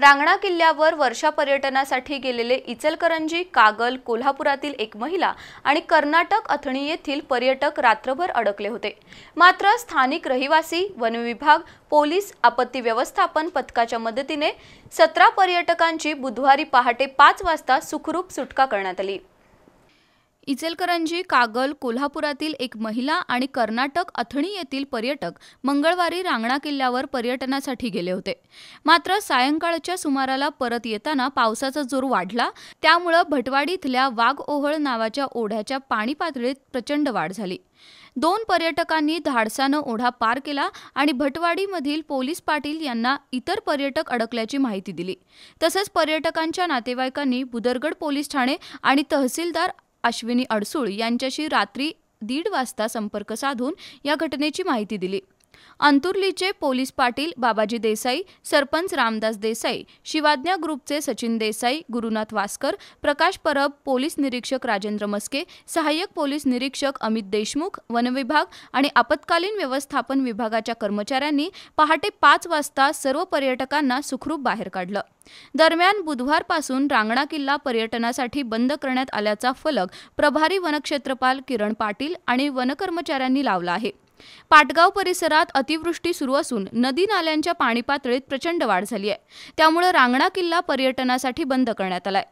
रांगणा किल्ल्यावर वर्षा पर्यटनासाठी गेलेले इचलकरंजी कागल कोल्हापुरातील एक महिला आणि कर्नाटक अथणी येथील पर्यटक रात्रभर अडकले होते मात्र स्थानिक रहिवासी वनविभाग पोलीस आपत्ती व्यवस्थापन पथकाच्या मदतीने सतरा पर्यटकांची बुधवारी पहाटे पाच वाजता सुखरूप सुटका करण्यात आली इचलकरंजी कागल कोल्हापुरातील एक महिला आणि कर्नाटक अथणी येथील पर्यटक मंगळवारी रांगणा किल्ल्यावर पर्यटनासाठी गेले होते मात्र सायंकाळच्या सुमाराला परत येताना पावसाचा जोर वाढला त्यामुळं भटवाडीतल्या वाघ ओहळ नावाच्या ओढ्याच्या पाणी पातळीत प्रचंड वाढ झाली दोन पर्यटकांनी धाडसानं ओढा पार केला आणि भटवाडीमधील पोलीस पाटील यांना इतर पर्यटक अडकल्याची माहिती दिली तसंच पर्यटकांच्या नातेवाईकांनी बुदरगड पोलीस ठाणे आणि तहसीलदार अश्विनी अडसूळ यांच्याशी रात्री दीड वाजता संपर्क साधून या घटनेची माहिती दिली अंतुर्लीचे पोलीस पाटील बाबाजी देसाई सरपंच रामदास देसाई शिवाज्ञा ग्रुपचे सचिन देसाई गुरुनाथ वास्कर प्रकाश परब पोलीस निरीक्षक राजेंद्र मस्के सहाय्यक पोलीस निरीक्षक अमित देशमुख वनविभाग आणि आपत्कालीन व्यवस्थापन विभागाच्या कर्मचाऱ्यांनी पहाटे पाच वाजता सर्व पर्यटकांना सुखरूप बाहेर काढलं दरम्यान बुधवारपासून रांगणा किल्ला पर्यटनासाठी बंद करण्यात आल्याचा फलक प्रभारी वनक्षेत्रपाल किरण पाटील आणि वनकर्मचाऱ्यांनी लावला आहे पाटगाव परिसरात अतिवृष्टी सुरू असून नदी नाल्यांच्या पाणी पातळीत प्रचंड वाढ झाली आहे त्यामुळे रांगणा किल्ला पर्यटनासाठी बंद करण्यात आलाय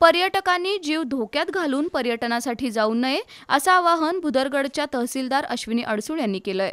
पर्यटकांनी जीव धोक्यात घालून पर्यटनासाठी जाऊ नये असं आवाहन भुदरगडच्या तहसीलदार अश्विनी अडसूळ यांनी केलंय